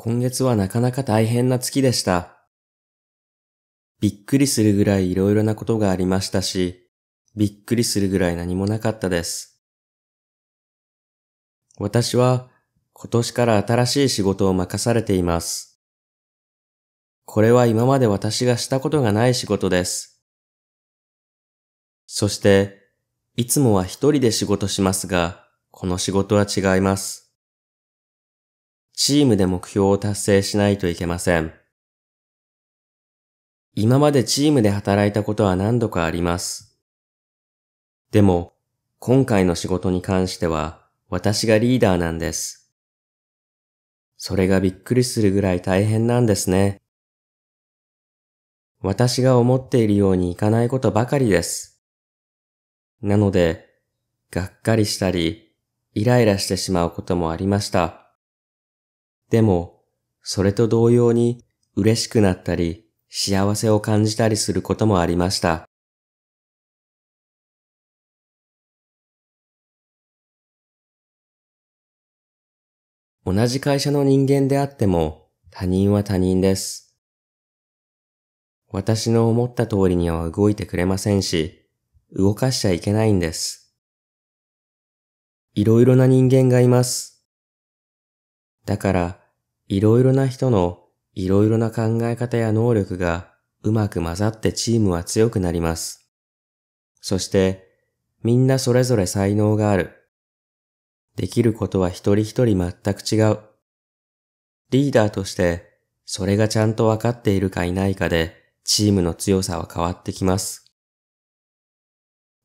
今月はなかなか大変な月でした。びっくりするぐらい色々なことがありましたし、びっくりするぐらい何もなかったです。私は今年から新しい仕事を任されています。これは今まで私がしたことがない仕事です。そして、いつもは一人で仕事しますが、この仕事は違います。チームで目標を達成しないといけません。今までチームで働いたことは何度かあります。でも、今回の仕事に関しては、私がリーダーなんです。それがびっくりするぐらい大変なんですね。私が思っているようにいかないことばかりです。なので、がっかりしたり、イライラしてしまうこともありました。でも、それと同様に嬉しくなったり、幸せを感じたりすることもありました。同じ会社の人間であっても、他人は他人です。私の思った通りには動いてくれませんし、動かしちゃいけないんです。いろいろな人間がいます。だから、いろいろな人のいろいろな考え方や能力がうまく混ざってチームは強くなります。そして、みんなそれぞれ才能がある。できることは一人一人全く違う。リーダーとして、それがちゃんとわかっているかいないかで、チームの強さは変わってきます。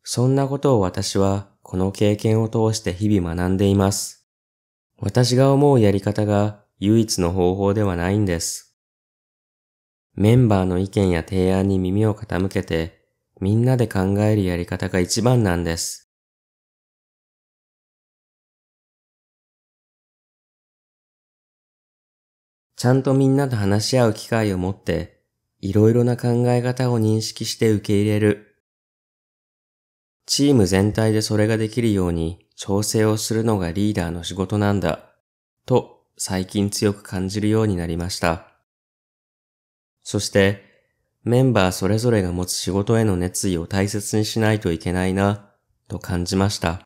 そんなことを私は、この経験を通して日々学んでいます。私が思うやり方が唯一の方法ではないんです。メンバーの意見や提案に耳を傾けて、みんなで考えるやり方が一番なんです。ちゃんとみんなと話し合う機会を持って、いろいろな考え方を認識して受け入れる。チーム全体でそれができるように調整をするのがリーダーの仕事なんだ、と最近強く感じるようになりました。そして、メンバーそれぞれが持つ仕事への熱意を大切にしないといけないな、と感じました。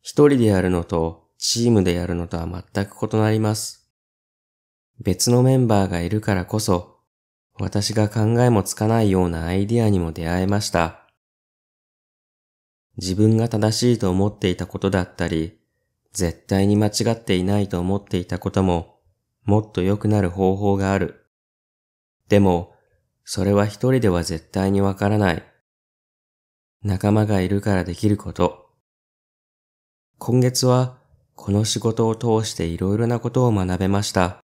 一人でやるのとチームでやるのとは全く異なります。別のメンバーがいるからこそ、私が考えもつかないようなアイディアにも出会えました。自分が正しいと思っていたことだったり、絶対に間違っていないと思っていたことも、もっと良くなる方法がある。でも、それは一人では絶対にわからない。仲間がいるからできること。今月は、この仕事を通していろいろなことを学べました。